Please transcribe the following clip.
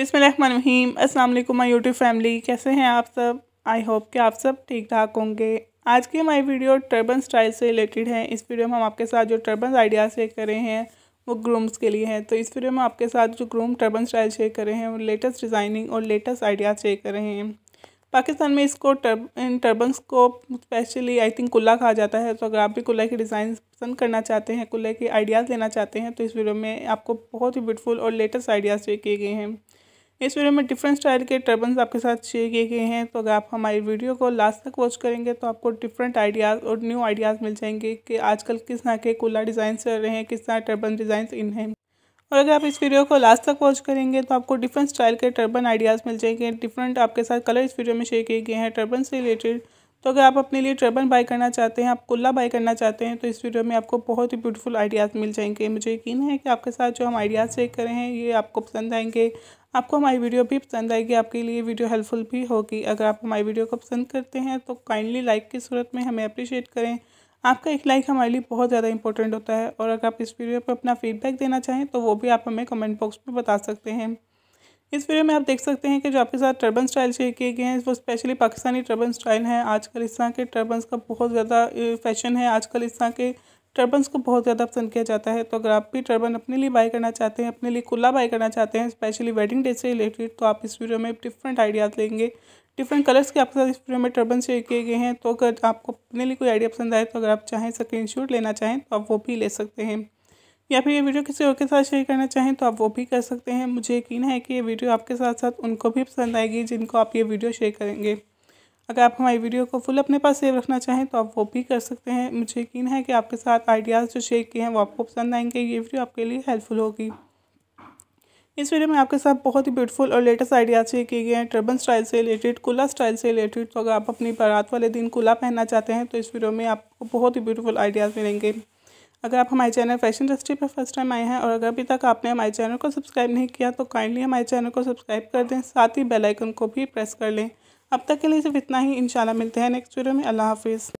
बिसमीम अस्सलाम my YouTube family कैसे हैं आप सब आई होप कि आप सब ठीक ठाक होंगे आज की हमारी वीडियो टर्बन स्टाइल से रिलेटेड है इस वीडियो में हम आपके साथ जो टर्बन आइडियाज़ शेयर कर रहे हैं वो ग्रूम्स के लिए हैं तो इस वीडियो में आपके साथ जो ग्रूम टर्बन स्टाइल शेयर कर रहे हैं वो लेटेस्ट डिज़ाइनिंग और लेटेस्ट आइडियाज़ शेयर कर रहे हैं पाकिस्तान में इसको टर्ब इन टर्बन्स को स्पेशली आई थिंक कुल्ला कहा जाता है तो अगर आप भी कुल्ला के डिज़ाइन पसंद करना चाहते हैं कुल्ला के आइडियाज़ लेना चाहते हैं तो इस वीडियो में आपको बहुत ही ब्यूटीफुल और लेटेस्ट आइडियाज़ शेयर किए गए हैं इस वीडियो में डिफरेंट स्टाइल के टर्बन आपके साथ शेयर किए गए हैं तो अगर आप हमारी वीडियो को लास्ट तक वॉच करेंगे तो आपको डिफरेंट आइडियाज़ और न्यू आइडियाज़ मिल जाएंगे कि आजकल किस तरह के कूलर डिज़ाइन चल रहे हैं किस तरह टर्बन डिज़ाइन इन हैं और अगर आप इस वीडियो को लास्ट तक वॉच करेंगे तो आपको डिफरेंट स्टाइल के टर्बन आइडियाज़ मिल जाएंगे डिफरेंट आपके साथ कलर इस वीडियो में शेयर किए गए हैं टर्बन से रिलेटेड तो अगर आप अपने लिए ट्रेबन बाय करना चाहते हैं आप कुल्ला बाय करना चाहते हैं तो इस वीडियो में आपको बहुत ही ब्यूटीफुल आइडियाज़ मिल जाएंगे मुझे यकीन है कि आपके साथ जो हम आइडियाज़ चेक करें हैं ये आपको पसंद आएंगे आपको हमारी वीडियो भी पसंद आएगी आपके लिए वीडियो हेल्पफुल भी होगी अगर आप हमारी वीडियो को पसंद करते हैं तो काइंडली लाइक की सूरत में हमें अप्रिशिएट करें आपका एक लाइक हमारे लिए बहुत ज़्यादा इंपॉर्टेंट होता है और अगर आप इस वीडियो पर अपना फीडबैक देना चाहें तो वो भी आप हमें कमेंट बॉक्स में बता सकते हैं इस वीडियो में आप देख सकते हैं कि जो आपके साथ टर्बन स्टाइल शेयर किए गए हैं वो स्पेशली पाकिस्तानी टर्बन स्टाइल हैं आजकल इस तरह के टर्बन का बहुत ज़्यादा फैशन है आजकल इस तरह के टर्बन को बहुत ज़्यादा पसंद किया जाता है तो अगर आप भी टर्बन अपने लिए बाई करना चाहते हैं अपने लिए खुला बाई करना चाहते हैं स्पेशली वेडिंग डे से रिलेटेड तो आप इस वीडियो में डिफरेंट आइडियाज़ लेंगे डिफरेंट कलर्स के आपके साथ इस वीडियो में टर्बन शेयर किए गए हैं तो अगर आपको अपने लिए कोई आइडिया पसंद आए तो अगर आप चाहें स्क्रीन लेना चाहें तो आप वो भी ले सकते हैं या फिर ये वीडियो किसी और के साथ शेयर करना चाहें तो आप वो भी कर सकते हैं मुझे यकीन है कि ये वीडियो आपके साथ साथ उनको भी पसंद आएगी जिनको आप ये वीडियो शेयर करेंगे अगर आप हमारी वीडियो को फुल अपने पास सेव रखना चाहें तो आप वो भी कर सकते हैं मुझे यकीन है कि आपके साथ आइडियाज़ जो शेयर किए हैं वो आपको पसंद आएंगे ये वीडियो आपके लिए हेल्पफुल होगी इस वीडियो में आपके साथ बहुत ही ब्यूटीफुल और लेटेस्ट आइडियाज शेयर किए गए हैं टर्बन स्टाइल से रिलेटेड कुला स्टाइल से रिलेटेड तो अगर आप अपनी बारात वाले दिन कुला पहनना चाहते हैं तो इस वीडियो में आपको बहुत ही ब्यूटीफुल आइडियाज़ मिलेंगे अगर आप हमारे चैनल फैशन इंडस्ट्री पर फर्स्ट टाइम आए हैं और अगर अभी तक आपने हमारे चैनल को सब्सक्राइब नहीं किया तो काइंडली हमारे चैनल को सब्सक्राइब कर दें साथ ही बेल आइकन को भी प्रेस कर लें अब तक के लिए सिर्फ इतना ही इंशाल्लाह मिलते हैं नेक्स्ट वीडियो में अल्लाह हाफिज़